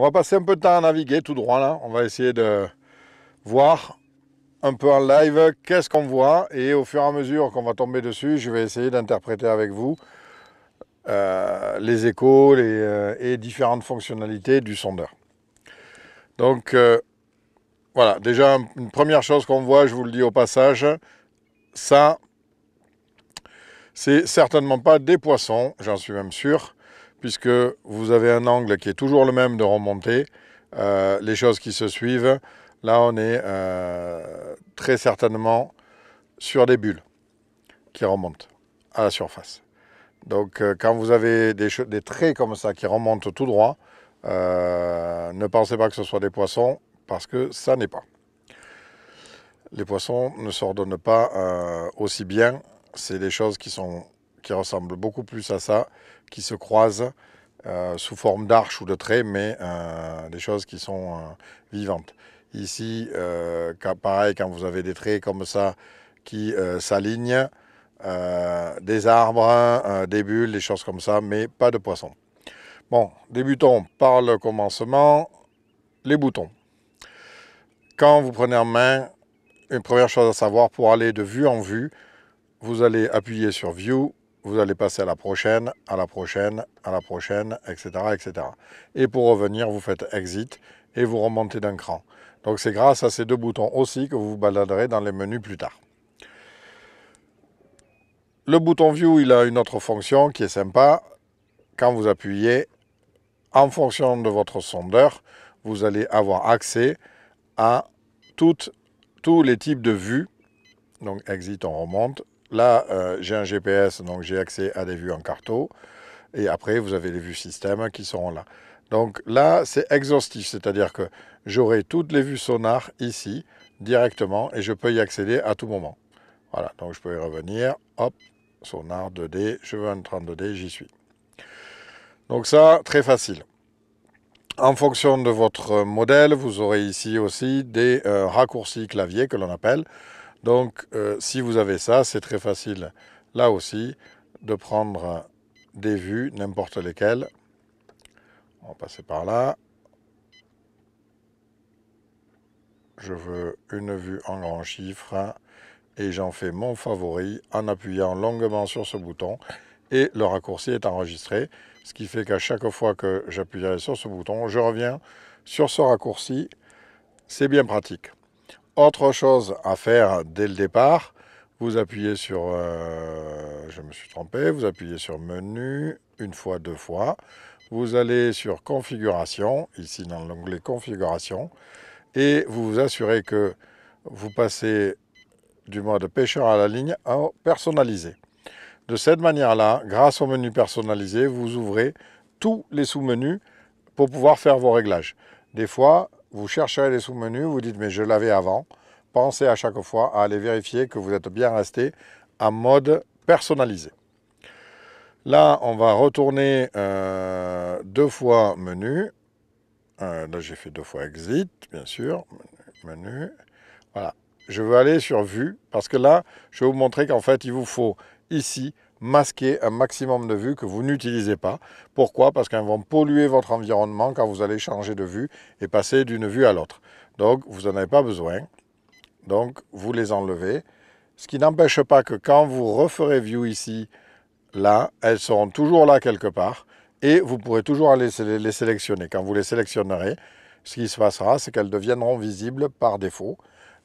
On va passer un peu de temps à naviguer tout droit là. On va essayer de voir un peu en live qu'est-ce qu'on voit et au fur et à mesure qu'on va tomber dessus, je vais essayer d'interpréter avec vous euh, les échos euh, et différentes fonctionnalités du sondeur. Donc euh, voilà, déjà une première chose qu'on voit, je vous le dis au passage, ça, c'est certainement pas des poissons, j'en suis même sûr puisque vous avez un angle qui est toujours le même de remonter euh, les choses qui se suivent. Là, on est euh, très certainement sur des bulles qui remontent à la surface. Donc, euh, quand vous avez des, des, traits comme ça qui remontent tout droit, ne pensez pas que ce soit des poissons, parce que ça n'est pas. Les poissons ne s'ordonnent pas aussi bien. C'est des choses qui sont qui ressemble beaucoup plus à ça, qui se croisent euh, sous forme d'arches ou de traits, mais euh, des choses qui sont euh, vivantes. Ici, pareil, quand vous avez des traits comme ça qui s'alignent, des arbres, des bulles, des choses comme ça, mais pas de poissons. Bon, débutons par le commencement, les boutons. Quand vous prenez en main, une première chose à savoir, pour aller de vue en vue, vous allez appuyer sur View, vous allez passer à la prochaine, à la prochaine, à la prochaine, etc. etc. Et pour revenir, vous faites exit et vous remontez d'un cran. Donc c'est grâce à ces deux boutons aussi que vous vous baladerez dans les menus plus tard. Le bouton View, il a une autre fonction qui est sympa. Quand vous appuyez, en fonction de votre sondeur, vous allez avoir accès à tous les types de vues. Donc exit, on remonte, Là, euh, j'ai un GPS, donc j'ai accès à des vues en carto. Et après, vous avez les vues système qui seront là. Donc là, c'est exhaustif, c'est-à-dire que j'aurai toutes les vues sonar ici, directement, et je peux y accéder à tout moment. Voilà, donc je peux y revenir, hop, sonar 2D, je veux un 32D, j'y suis. Donc ça, très facile. En fonction de votre modèle, vous aurez ici aussi des euh, raccourcis clavier que l'on appelle. Donc, euh, si vous avez ça, c'est très facile, là aussi, de prendre des vues, n'importe lesquelles. On va passer par là. Je veux une vue en grand chiffre et j'en fais mon favori en appuyant longuement sur ce bouton et le raccourci est enregistré, ce qui fait qu'à chaque fois que j'appuierai sur ce bouton, je reviens sur ce raccourci. C'est bien pratique autre chose à faire dès le départ, vous appuyez sur, euh, je me suis trompé, vous appuyez sur menu une fois, deux fois. Vous allez sur configuration, ici dans l'onglet configuration, et vous vous assurez que vous passez du mode pêcheur à la ligne au personnalisé. De cette manière-là, grâce au menu personnalisé, vous ouvrez tous les sous-menus pour pouvoir faire vos réglages. Des fois, vous chercherez les sous-menus, vous dites mais je l'avais avant. Pensez à chaque fois à aller vérifier que vous êtes bien resté en mode personnalisé. Là, on va retourner euh, deux fois menu. Euh, là, j'ai fait deux fois exit, bien sûr. Menu. Voilà. Je veux aller sur vue parce que là, je vais vous montrer qu'en fait, il vous faut ici masquer un maximum de vues que vous n'utilisez pas. Pourquoi Parce qu'elles vont polluer votre environnement quand vous allez changer de vue et passer d'une vue à l'autre. Donc, vous n'en avez pas besoin. Donc, vous les enlevez. Ce qui n'empêche pas que quand vous referez view ici, là, elles seront toujours là quelque part et vous pourrez toujours aller les sélectionner. Quand vous les sélectionnerez, ce qui se passera, c'est qu'elles deviendront visibles par défaut.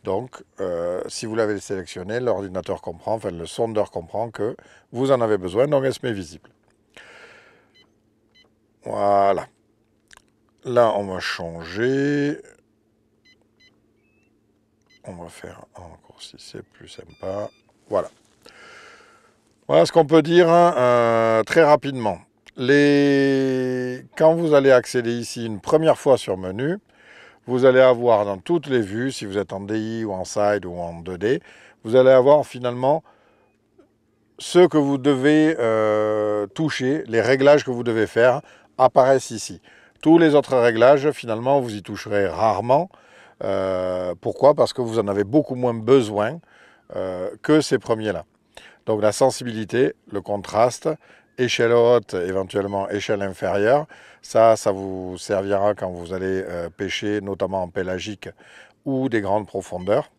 Donc, euh, si vous l'avez sélectionné, l'ordinateur comprend, enfin le sondeur comprend que vous en avez besoin, donc elle se met visible. Voilà. Là, on va changer. On va faire un si c'est plus sympa. Voilà. Voilà ce qu'on peut dire hein, euh, très rapidement. Quand vous allez accéder ici une première fois sur menu, vous allez avoir dans toutes les vues, si vous êtes en DI ou en side ou en 2D, vous allez avoir finalement ce que vous devez euh, toucher, les réglages que vous devez faire apparaissent ici. Tous les autres réglages, finalement, vous y toucherez rarement. Euh, pourquoi Parce que vous en avez beaucoup moins besoin euh, que ces premiers-là. Donc la sensibilité, le contraste, échelle haute, éventuellement échelle inférieure. Ça, ça vous servira quand vous allez euh, pêcher, notamment en pélagique ou des grandes profondeurs.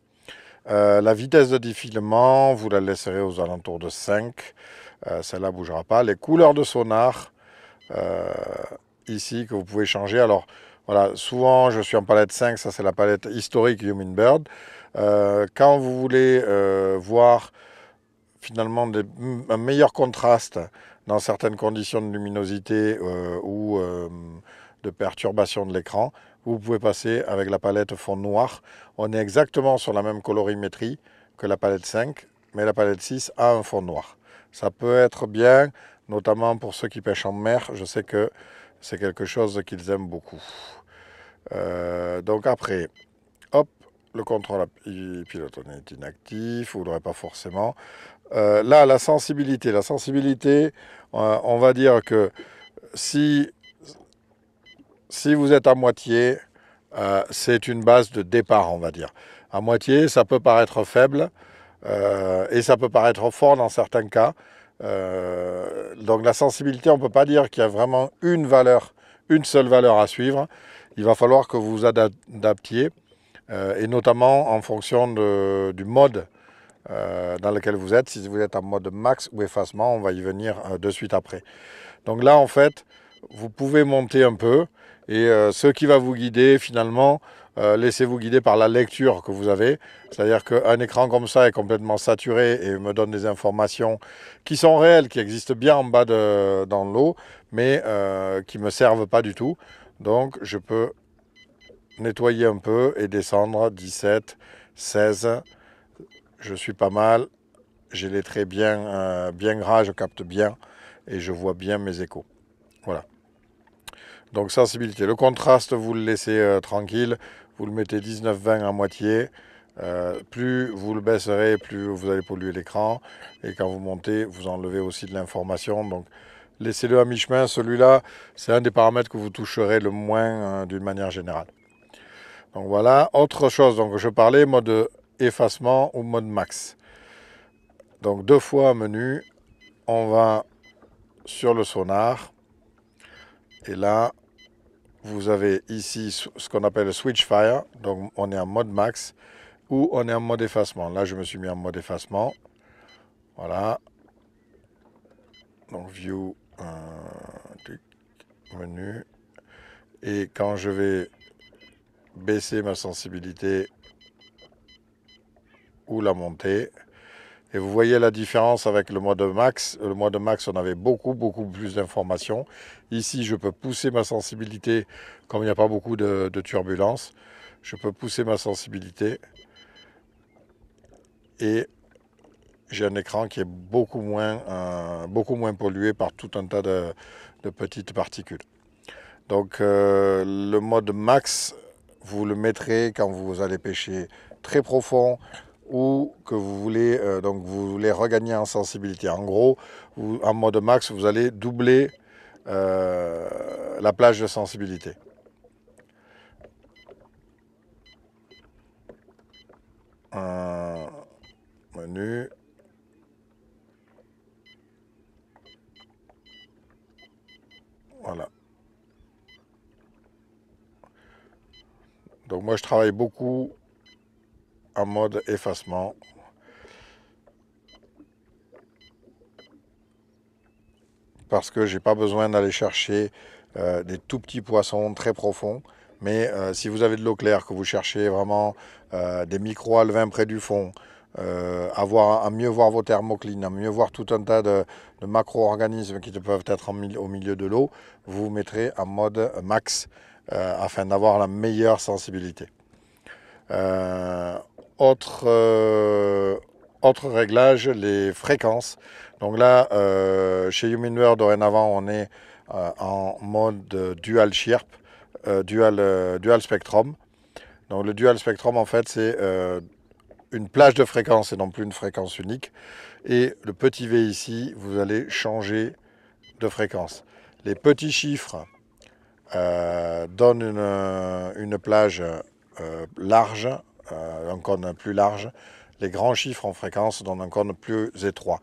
Euh, la vitesse de défilement, vous la laisserez aux alentours de 5. Euh, Celle-là ne bougera pas. Les couleurs de sonar, euh, ici, que vous pouvez changer. Alors, voilà, souvent, je suis en palette 5, ça c'est la palette historique Human Bird. quand vous voulez voir finalement des, un meilleur contraste dans certaines conditions de luminosité euh, ou euh, de perturbation de l'écran, vous pouvez passer avec la palette fond noir. On est exactement sur la même colorimétrie que la palette 5, mais la palette 6 a un fond noir. Ça peut être bien, notamment pour ceux qui pêchent en mer. Je sais que c'est quelque chose qu'ils aiment beaucoup. Euh, donc après, hop, le contrôle pilote on est inactif, vous ne l'aurez pas forcément. Euh, là, la sensibilité, la sensibilité, euh, on va dire que si, vous êtes à moitié, euh, c'est une base de départ, on va dire. À moitié, ça peut paraître faible et ça peut paraître fort dans certains cas. donc la sensibilité, on ne peut pas dire qu'il y a vraiment une valeur, une seule valeur à suivre. Il va falloir que vous vous adaptiez, et notamment en fonction du mode euh, dans lequel vous êtes. Si vous êtes en mode max ou effacement, on va y venir euh, de suite après. Donc là, en fait, vous pouvez monter un peu et euh, ce qui va vous guider finalement, laissez-vous guider par la lecture que vous avez. C'est-à-dire qu'un écran comme ça est complètement saturé et me donne des informations qui sont réelles, qui existent bien en bas dans l'eau, mais qui ne me servent pas du tout. Donc je peux nettoyer un peu et descendre 17, 16, je suis pas mal, j'ai les traits bien, euh, bien gras, je capte bien et je vois bien mes échos. Voilà. Donc sensibilité. Le contraste, vous le laissez euh, tranquille. Vous le mettez 19-20 à moitié. Euh, plus vous le baisserez, plus vous allez polluer l'écran. Et quand vous montez, vous enlevez aussi de l'information. Donc laissez-le à mi-chemin. Celui-là, c'est un des paramètres que vous toucherez le moins d'une manière générale. Donc voilà. Autre chose, donc je parlais, mode effacement ou mode max. Donc deux fois menu, on va sur le sonar. Et là, vous avez ici ce qu'on appelle le switch fire. Donc on est en mode max ou on est en mode effacement. Là, je me suis mis en mode effacement. Voilà. Donc view, menu. Et quand je vais baisser ma sensibilité la montée. Et vous voyez la différence avec le mode max. Le mode max, on avait beaucoup, beaucoup plus d'informations. Ici, je peux pousser ma sensibilité, comme il n'y a pas beaucoup de, turbulences, je peux pousser ma sensibilité. Et j'ai un écran qui est beaucoup moins, euh, beaucoup moins pollué par tout un tas de, petites particules. Donc euh, le mode max, vous le mettrez quand vous allez pêcher très profond, ou que vous voulez, euh, donc vous voulez regagner en sensibilité. En gros, vous, en mode max, vous allez doubler euh, la plage de sensibilité. Un menu. Voilà. Donc moi je travaille beaucoup mode effacement. Parce que j'ai pas besoin d'aller chercher euh, des tout petits poissons très profonds. Mais euh, si vous avez de l'eau claire, que vous cherchez vraiment euh, des micro alevins près du fond, avoir, à mieux voir vos thermoclines, à mieux voir tout un tas de, macro-organismes qui peuvent être en, au milieu de l'eau, vous vous mettrez en mode max afin d'avoir la meilleure sensibilité. Autre, euh, réglage, les fréquences. Donc là, euh, chez HumanWare, dorénavant, on est euh, en mode dual chirp, dual, dual spectrum. Donc le dual spectrum, en fait, c'est une plage de fréquences et non plus une fréquence unique. Et le petit V ici, vous allez changer de fréquence. Les petits chiffres donnent une, plage large euh, un cône plus large, les grands chiffres en fréquence dans un cône plus étroit.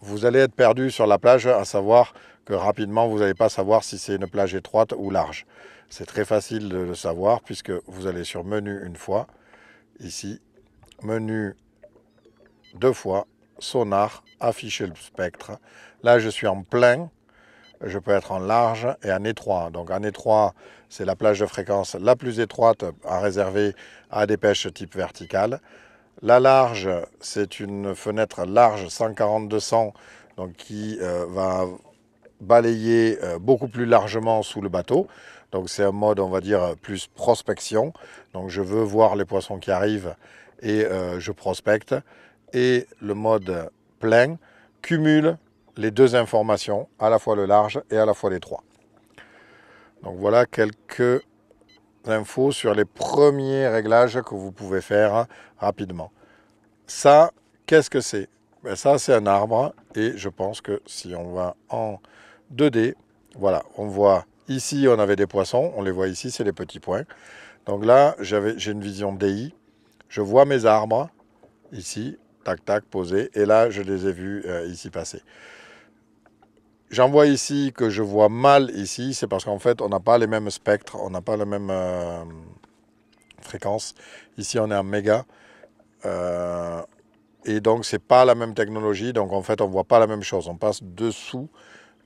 Vous allez être perdu sur la plage, à savoir que rapidement, vous n'allez pas savoir si c'est une plage étroite ou large. C'est très facile de le savoir puisque vous allez sur menu une fois, ici, menu deux fois, sonar, afficher le spectre. Là, je suis en plein je peux être en large et en étroit. Donc en étroit, c'est la plage de fréquence la plus étroite à réserver à des pêches type verticale. La large, c'est une fenêtre large 140-200 qui euh, va balayer euh, beaucoup plus largement sous le bateau. Donc c'est un mode, on va dire, plus prospection. Donc je veux voir les poissons qui arrivent et euh, je prospecte. Et le mode plein cumule les deux informations, à la fois le large et à la fois les trois. Donc voilà quelques infos sur les premiers réglages que vous pouvez faire hein, rapidement. Ça, qu'est-ce que c'est ben Ça, c'est un arbre et je pense que si on va en 2D, voilà, on voit ici, on avait des poissons, on les voit ici, c'est les petits points. Donc là, j'ai une vision DI, je vois mes arbres ici, tac tac, posés, et là, je les ai vus euh, ici passer j'en vois ici que je vois mal ici, c'est parce qu'en fait, on n'a pas les mêmes spectres, on n'a pas la même euh, fréquence. Ici, on est en méga. Euh, et donc, c'est pas la même technologie. Donc, en fait, on voit pas la même chose. On passe dessous,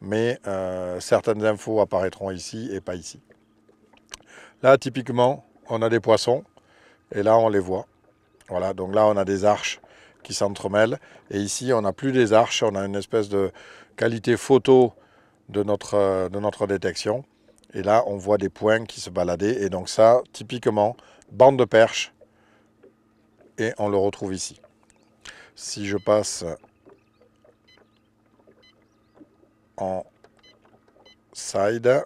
mais euh, certaines infos apparaîtront ici et pas ici. Là, typiquement, on a des poissons. Et là, on les voit. Voilà, donc là, on a des arches qui s'entremêlent. Et ici, on n'a plus des arches, on a une espèce de qualité photo de notre, euh, de notre détection. Et là, on voit des points qui se baladaient. Et donc ça, typiquement, bande de perche. Et on le retrouve ici. Si je passe en side,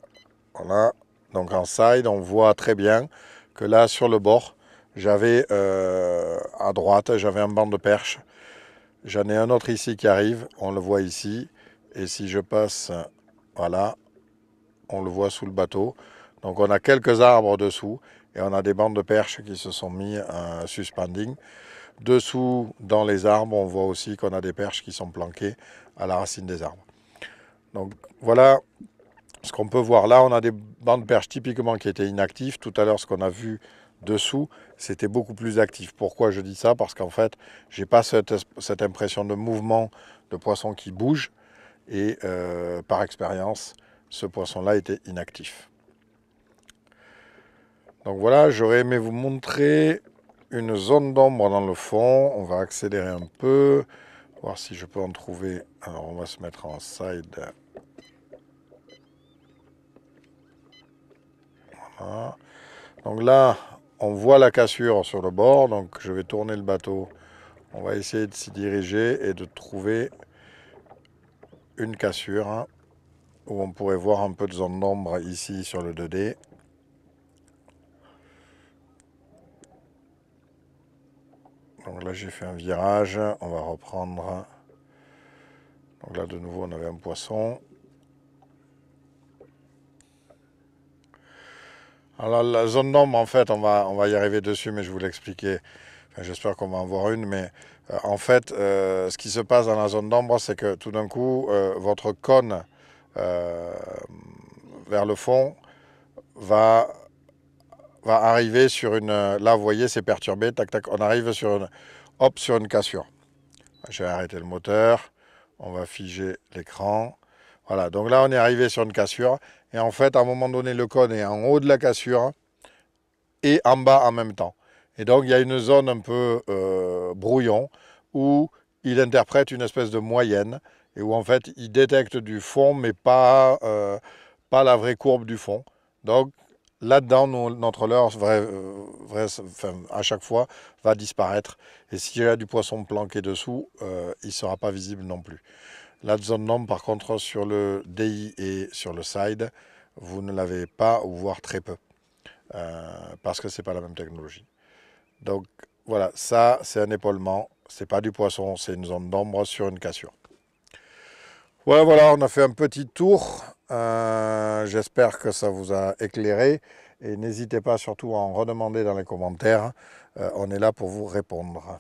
voilà. Donc en side, on voit très bien que là, sur le bord, j'avais... Euh, à droite, j'avais un banc de perche. J'en ai un autre ici qui arrive, on le voit ici. Et si je passe, voilà, on le voit sous le bateau. Donc on a quelques arbres dessous et on a des bandes de perches qui se sont mis en euh, suspending. Dessous, dans les arbres, on voit aussi qu'on a des perches qui sont planquées à la racine des arbres. Donc voilà ce qu'on peut voir là. On a des bandes de perches typiquement qui étaient inactives. Tout à l'heure, ce qu'on a vu dessous, c'était beaucoup plus actif. Pourquoi je dis ça Parce qu'en fait, j'ai pas cette, impression de mouvement de poisson qui bouge. Et euh, par expérience, ce poisson-là était inactif. Donc voilà, j'aurais aimé vous montrer une zone d'ombre dans le fond. On va accélérer un peu, voir si je peux en trouver. Alors on va se mettre en side. Voilà. Donc là, on voit la cassure sur le bord, donc je vais tourner le bateau. On va essayer de s'y diriger et de trouver une cassure hein, où on pourrait voir un peu de zone d'ombre ici sur le 2D. Donc là j'ai fait un virage, on va reprendre. Donc là de nouveau on avait un poisson. Alors la zone d'ombre, en fait, on va, on va y arriver dessus, mais je vous l'expliquais. J'espère qu'on va en voir une, mais euh, en fait, euh, ce qui se passe dans la zone d'ombre, c'est que tout d'un coup, euh, votre cône vers le fond va, va arriver sur une... Là, vous voyez, c'est perturbé, tac, tac, on arrive sur une... Hop, sur une cassure. Je vais arrêter le moteur, on va figer l'écran, voilà, donc là, on est arrivé sur une cassure. Et en fait, à un moment donné, le cône est en haut de la cassure et en bas en même temps. Et donc, il y a une zone un peu euh, brouillon où il interprète une espèce de moyenne et où en fait, il détecte du fond, mais pas, euh, pas la vraie courbe du fond. Donc, là-dedans, notre leurre, vrai, euh, vrai, à chaque fois, va disparaître. Et s'il y a du poisson planqué dessous, euh, il ne sera pas visible non plus. La zone d'ombre, par contre, sur le DI et sur le side, vous ne l'avez pas, ou voire très peu, euh, parce que ce n'est pas la même technologie. Donc voilà, ça, c'est un épaulement. Ce n'est pas du poisson, c'est une zone d'ombre sur une cassure. Voilà, voilà, on a fait un petit tour. Euh, j'espère que ça vous a éclairé. Et n'hésitez pas surtout à en redemander dans les commentaires. Euh, on est là pour vous répondre.